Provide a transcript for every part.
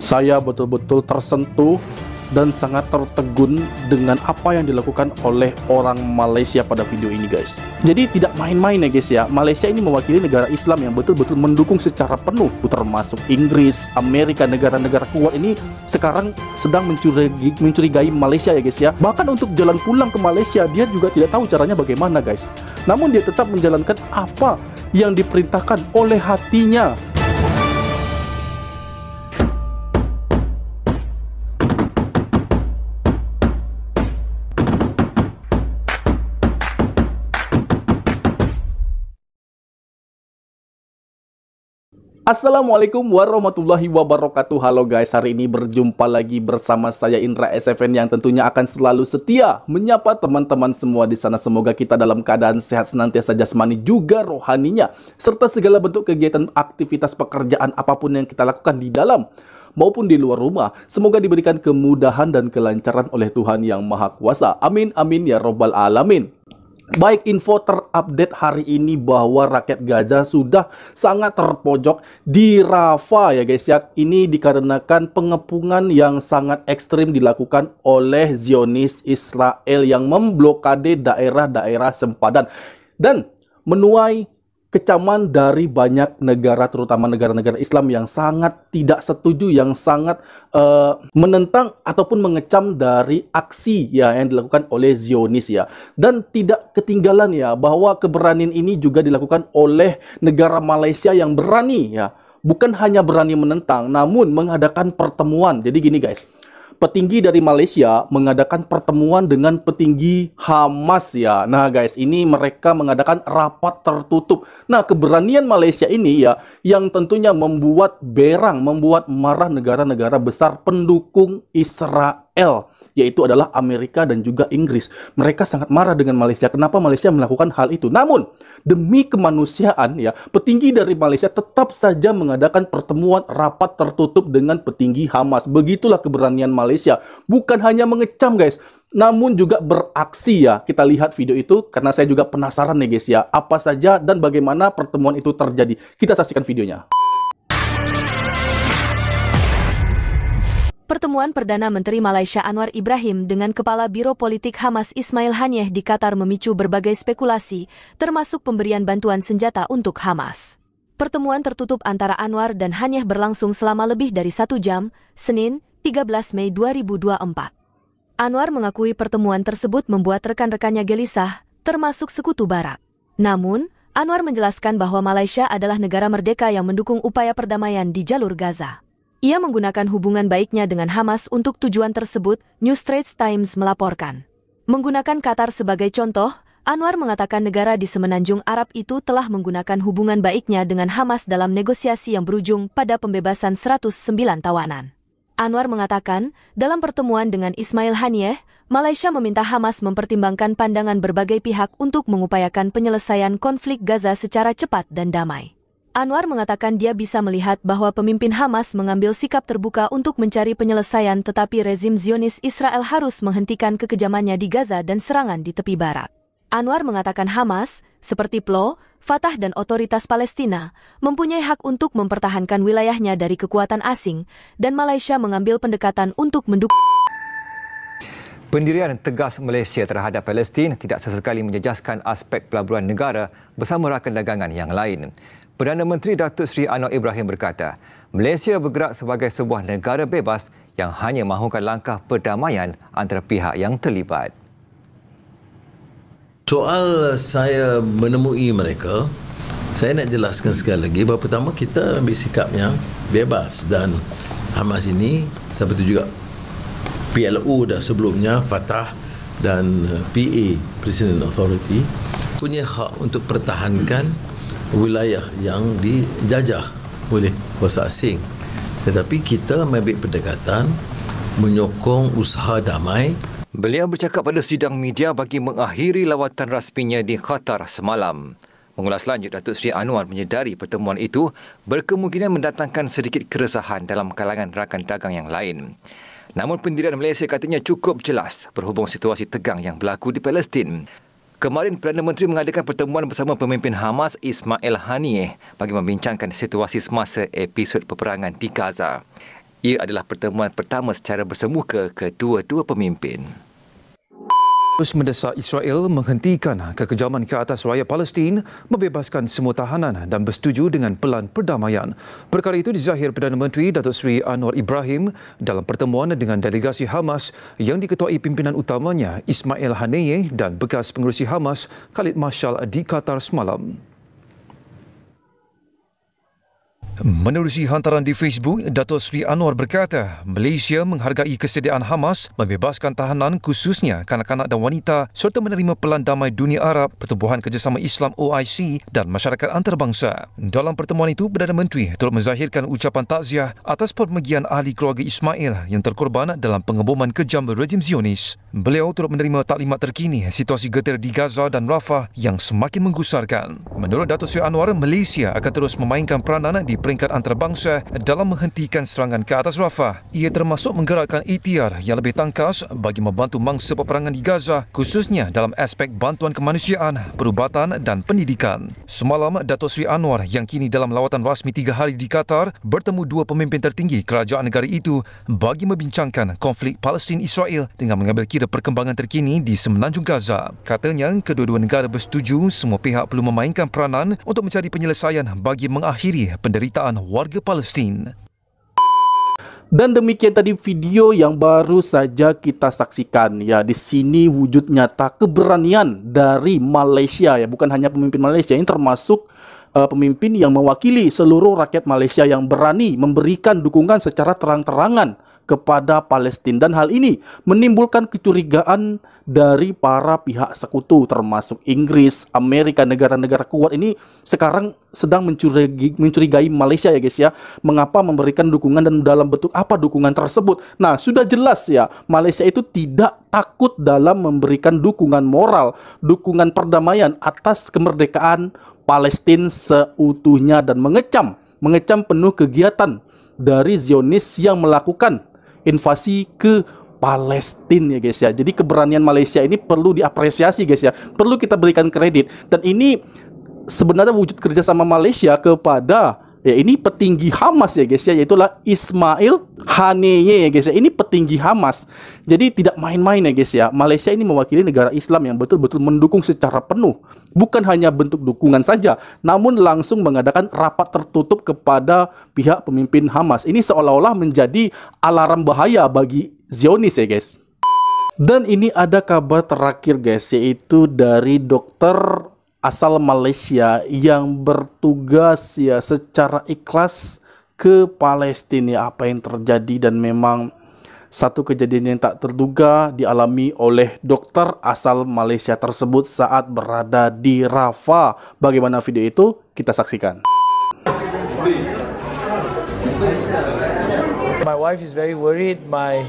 Saya betul-betul tersentuh dan sangat tertegun dengan apa yang dilakukan oleh orang Malaysia pada video ini guys. Jadi tidak main-main ya guys ya, Malaysia ini mewakili negara Islam yang betul-betul mendukung secara penuh termasuk Inggris, Amerika, negara-negara kuat ini sekarang sedang mencurigai, mencurigai Malaysia ya guys ya. Bahkan untuk jalan pulang ke Malaysia dia juga tidak tahu caranya bagaimana guys. Namun dia tetap menjalankan apa yang diperintahkan oleh hatinya Assalamualaikum warahmatullahi wabarakatuh Halo guys, hari ini berjumpa lagi bersama saya Indra SFN yang tentunya akan selalu setia menyapa teman-teman semua di sana Semoga kita dalam keadaan sehat senantiasa jasmani juga rohaninya Serta segala bentuk kegiatan aktivitas pekerjaan apapun yang kita lakukan di dalam maupun di luar rumah. Semoga diberikan kemudahan dan kelancaran oleh Tuhan Yang Maha Kuasa. Amin, amin, ya Robbal Alamin. Baik info terupdate hari ini bahwa rakyat Gaza sudah sangat terpojok di Rafa ya guys ya. Ini dikarenakan pengepungan yang sangat ekstrim dilakukan oleh Zionis Israel yang memblokade daerah-daerah sempadan. Dan menuai kecaman dari banyak negara, terutama negara-negara Islam yang sangat tidak setuju, yang sangat uh, menentang ataupun mengecam dari aksi ya yang dilakukan oleh Zionis ya. Dan tidak ketinggalan ya bahwa keberanian ini juga dilakukan oleh negara Malaysia yang berani ya. Bukan hanya berani menentang, namun mengadakan pertemuan. Jadi gini guys, petinggi dari Malaysia mengadakan pertemuan dengan petinggi Hamas ya. Nah guys, ini mereka mengadakan rapat tertutup. Nah keberanian Malaysia ini ya yang tentunya membuat berang, membuat marah negara-negara besar pendukung Israel. L, yaitu adalah Amerika dan juga Inggris. Mereka sangat marah dengan Malaysia. Kenapa Malaysia melakukan hal itu? Namun, demi kemanusiaan ya, petinggi dari Malaysia tetap saja mengadakan pertemuan rapat tertutup dengan petinggi Hamas. Begitulah keberanian Malaysia. Bukan hanya mengecam, guys, namun juga beraksi ya. Kita lihat video itu karena saya juga penasaran nih guys ya, apa saja dan bagaimana pertemuan itu terjadi. Kita saksikan videonya. Pertemuan Perdana Menteri Malaysia Anwar Ibrahim dengan Kepala Biro Politik Hamas Ismail Haniyeh di Qatar memicu berbagai spekulasi, termasuk pemberian bantuan senjata untuk Hamas. Pertemuan tertutup antara Anwar dan Haniyeh berlangsung selama lebih dari satu jam, Senin, 13 Mei 2024. Anwar mengakui pertemuan tersebut membuat rekan-rekannya gelisah, termasuk sekutu barat. Namun, Anwar menjelaskan bahwa Malaysia adalah negara merdeka yang mendukung upaya perdamaian di jalur Gaza. Ia menggunakan hubungan baiknya dengan Hamas untuk tujuan tersebut, New Straits Times melaporkan. Menggunakan Qatar sebagai contoh, Anwar mengatakan negara di semenanjung Arab itu telah menggunakan hubungan baiknya dengan Hamas dalam negosiasi yang berujung pada pembebasan 109 tawanan. Anwar mengatakan, dalam pertemuan dengan Ismail Haniyeh, Malaysia meminta Hamas mempertimbangkan pandangan berbagai pihak untuk mengupayakan penyelesaian konflik Gaza secara cepat dan damai. Anwar mengatakan dia bisa melihat bahwa pemimpin Hamas mengambil sikap terbuka untuk mencari penyelesaian tetapi rezim Zionis Israel harus menghentikan kekejamannya di Gaza dan serangan di tepi barat. Anwar mengatakan Hamas, seperti PLO, Fatah dan otoritas Palestina, mempunyai hak untuk mempertahankan wilayahnya dari kekuatan asing, dan Malaysia mengambil pendekatan untuk mendukung. Pendirian tegas Malaysia terhadap Palestin tidak sesekali menjejaskan aspek pelaburan negara bersama rakan dagangan yang lain. Perdana Menteri Datuk Seri Anwar Ibrahim berkata, Malaysia bergerak sebagai sebuah negara bebas yang hanya mahukan langkah perdamaian antara pihak yang terlibat. Soal saya menemui mereka, saya nak jelaskan sekali lagi bahawa pertama kita ambil sikap yang bebas dan Hamas ini seperti juga PLO dah sebelumnya Fatah dan eh, PA Presiden Authority punya hak untuk pertahankan wilayah yang dijajah oleh kuasa asing. Tetapi kita mengambil pendekatan menyokong usaha damai. Beliau bercakap pada sidang media bagi mengakhiri lawatan rasminya di Qatar semalam. Mengulas lanjut, Datuk Seri Anwar menyedari pertemuan itu berkemungkinan mendatangkan sedikit keresahan dalam kalangan rakan dagang yang lain. Namun pendirian Malaysia katanya cukup jelas berhubung situasi tegang yang berlaku di Palestin. Kemarin Perdana Menteri mengadakan pertemuan bersama pemimpin Hamas Ismail Haniyeh bagi membincangkan situasi semasa episod peperangan di Gaza. Ia adalah pertemuan pertama secara bersemuka kedua-dua pemimpin terus mendesak Israel menghentikan kekejaman ke atas rakyat Palestin, membebaskan semua tahanan dan bersetuju dengan pelan perdamaian. Perkara itu dizahir Perdana Menteri Datuk Seri Anwar Ibrahim dalam pertemuan dengan delegasi Hamas yang diketuai pimpinan utamanya Ismail Haniyeh dan bekas pengurusi Hamas Khalid Mashal di Qatar semalam. Menerusi hantaran di Facebook, Dato' Sri Anwar berkata, Malaysia menghargai kesediaan Hamas membebaskan tahanan khususnya kanak-kanak dan wanita serta menerima pelan damai dunia Arab, Pertubuhan Kerjasama Islam OIC dan masyarakat antarabangsa. Dalam pertemuan itu, Perdana Menteri turut menzahirkan ucapan takziah atas pemergian ahli keluarga Ismail yang terkorban dalam pengeboman kejam rejim Zionis. Beliau turut menerima taklimat terkini situasi getir di Gaza dan Rafah yang semakin menggusarkan. Menurut Dato' Sri Anwar, Malaysia akan terus memainkan peranan di peringkat antarabangsa dalam menghentikan serangan ke atas Rafah. Ia termasuk menggerakkan ETR yang lebih tangkas bagi membantu mangsa peperangan di Gaza khususnya dalam aspek bantuan kemanusiaan, perubatan dan pendidikan. Semalam, Dato' Sri Anwar yang kini dalam lawatan rasmi tiga hari di Qatar bertemu dua pemimpin tertinggi kerajaan negara itu bagi membincangkan konflik Palestin-Israel dengan mengambil kira perkembangan terkini di semenanjung Gaza. Katanya, kedua-dua negara bersetuju semua pihak perlu memainkan peranan untuk mencari penyelesaian bagi mengakhiri penderitaan penderitaan warga Palestina. Dan demikian tadi video yang baru saja kita saksikan ya di sini wujud nyata keberanian dari Malaysia ya bukan hanya pemimpin Malaysia ini termasuk uh, pemimpin yang mewakili seluruh rakyat Malaysia yang berani memberikan dukungan secara terang-terangan kepada Palestina dan hal ini menimbulkan kecurigaan dari para pihak sekutu termasuk Inggris, Amerika, negara-negara kuat ini sekarang sedang mencurigai, mencurigai Malaysia ya guys ya. Mengapa memberikan dukungan dan dalam bentuk apa dukungan tersebut? Nah, sudah jelas ya, Malaysia itu tidak takut dalam memberikan dukungan moral, dukungan perdamaian atas kemerdekaan Palestina seutuhnya dan mengecam mengecam penuh kegiatan dari Zionis yang melakukan invasi ke Palestina ya guys ya. Jadi keberanian Malaysia ini perlu diapresiasi guys ya. Perlu kita berikan kredit dan ini sebenarnya wujud kerjasama Malaysia kepada ya ini petinggi Hamas ya guys ya yaitulah Ismail Haneye ya guys ya ini petinggi Hamas jadi tidak main-main ya guys ya Malaysia ini mewakili negara Islam yang betul-betul mendukung secara penuh bukan hanya bentuk dukungan saja namun langsung mengadakan rapat tertutup kepada pihak pemimpin Hamas ini seolah-olah menjadi alarm bahaya bagi Zionis ya guys dan ini ada kabar terakhir guys yaitu dari dokter asal Malaysia yang bertugas ya secara ikhlas ke Palestina apa yang terjadi dan memang satu kejadian yang tak terduga dialami oleh dokter asal Malaysia tersebut saat berada di Rafa. Bagaimana video itu? Kita saksikan. My wife is very worried. My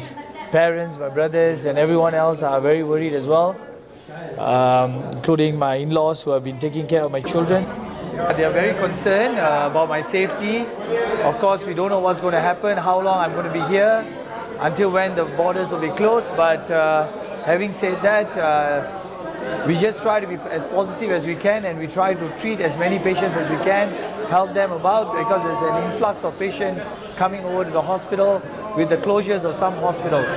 parents, my brothers and everyone else are very worried as well. um, including my in-laws who have been taking care of my children. They are very concerned uh, about my safety. Of course, we don't know what's going to happen, how long I'm going to be here, until when the borders will be closed. But uh, having said that, uh, we just try to be as positive as we can and we try to treat as many patients as we can, help them about because there's an influx of patients coming over to the hospital with the closures of some hospitals.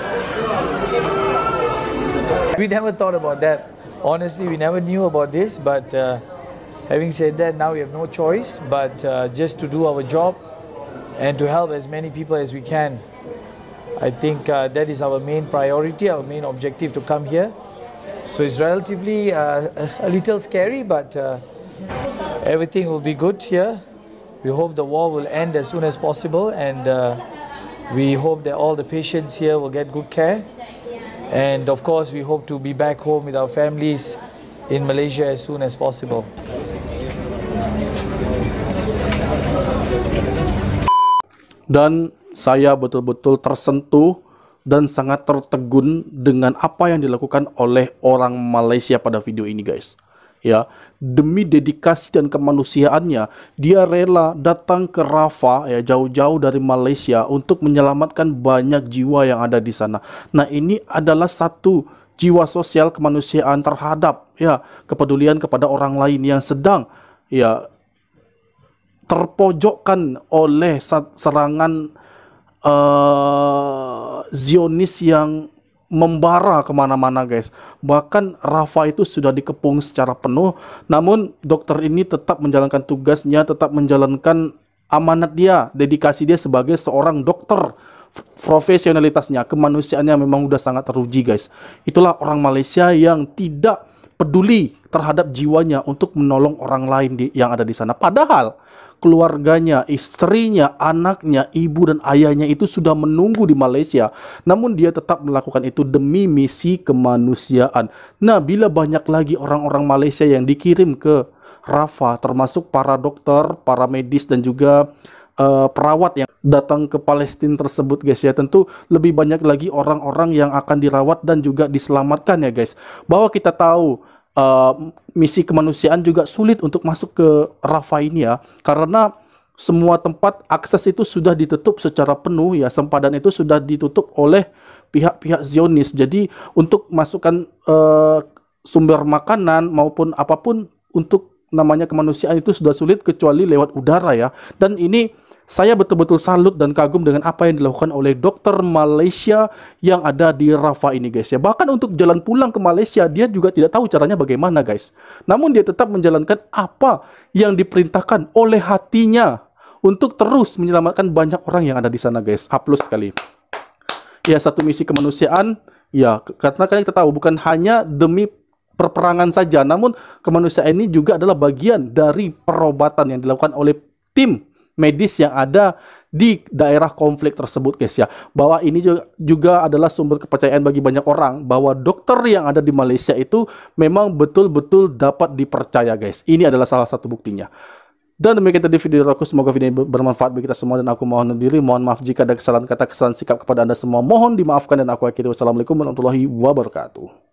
We never thought about that honestly, we never knew about this, but uh, having said that, now we have no choice but uh, just to do our job and to help as many people as we can. I think uh, that is our main priority, our main objective to come here. So it's relatively uh, a little scary, but uh, everything will be good here. We hope the war will end as soon as possible, and uh, we hope that all the patients here will get good care. And of course, we hope to be back home with our families in Malaysia as soon as possible. Dan saya betul-betul tersentuh dan sangat tertegun dengan apa yang dilakukan oleh orang Malaysia pada video ini guys ya demi dedikasi dan kemanusiaannya dia rela datang ke Rafa ya jauh-jauh dari Malaysia untuk menyelamatkan banyak jiwa yang ada di sana. Nah, ini adalah satu jiwa sosial kemanusiaan terhadap ya kepedulian kepada orang lain yang sedang ya terpojokkan oleh serangan uh, Zionis yang membara kemana-mana guys. Bahkan Rafa itu sudah dikepung secara penuh, namun dokter ini tetap menjalankan tugasnya, tetap menjalankan amanat dia, dedikasi dia sebagai seorang dokter. Profesionalitasnya, kemanusiaannya memang sudah sangat teruji guys. Itulah orang Malaysia yang tidak peduli terhadap jiwanya untuk menolong orang lain di, yang ada di sana. Padahal keluarganya, istrinya, anaknya, ibu dan ayahnya itu sudah menunggu di Malaysia. Namun dia tetap melakukan itu demi misi kemanusiaan. Nah, bila banyak lagi orang-orang Malaysia yang dikirim ke Rafa termasuk para dokter, para medis dan juga uh, perawat yang datang ke Palestina tersebut guys ya tentu lebih banyak lagi orang-orang yang akan dirawat dan juga diselamatkan ya guys bahwa kita tahu Eh, misi kemanusiaan juga sulit untuk masuk ke Rafa ini ya, karena semua tempat akses itu sudah ditutup secara penuh ya sempadan itu sudah ditutup oleh pihak-pihak Zionis. Jadi untuk masukkan uh, sumber makanan maupun apapun untuk namanya kemanusiaan itu sudah sulit kecuali lewat udara ya. Dan ini saya betul-betul salut dan kagum dengan apa yang dilakukan oleh dokter Malaysia yang ada di Rafa ini guys ya. Bahkan untuk jalan pulang ke Malaysia dia juga tidak tahu caranya bagaimana guys. Namun dia tetap menjalankan apa yang diperintahkan oleh hatinya untuk terus menyelamatkan banyak orang yang ada di sana guys. Aplaus sekali. Ya satu misi kemanusiaan ya karena kan kita tahu bukan hanya demi perperangan saja namun kemanusiaan ini juga adalah bagian dari perobatan yang dilakukan oleh tim medis yang ada di daerah konflik tersebut guys ya. Bahwa ini juga, juga adalah sumber kepercayaan bagi banyak orang bahwa dokter yang ada di Malaysia itu memang betul-betul dapat dipercaya guys. Ini adalah salah satu buktinya. Dan demikian tadi video dari aku, semoga video ini bermanfaat bagi kita semua dan aku mohon diri, mohon maaf jika ada kesalahan kata, kesalahan sikap kepada Anda semua, mohon dimaafkan dan aku akhiri. Wassalamualaikum warahmatullahi wabarakatuh.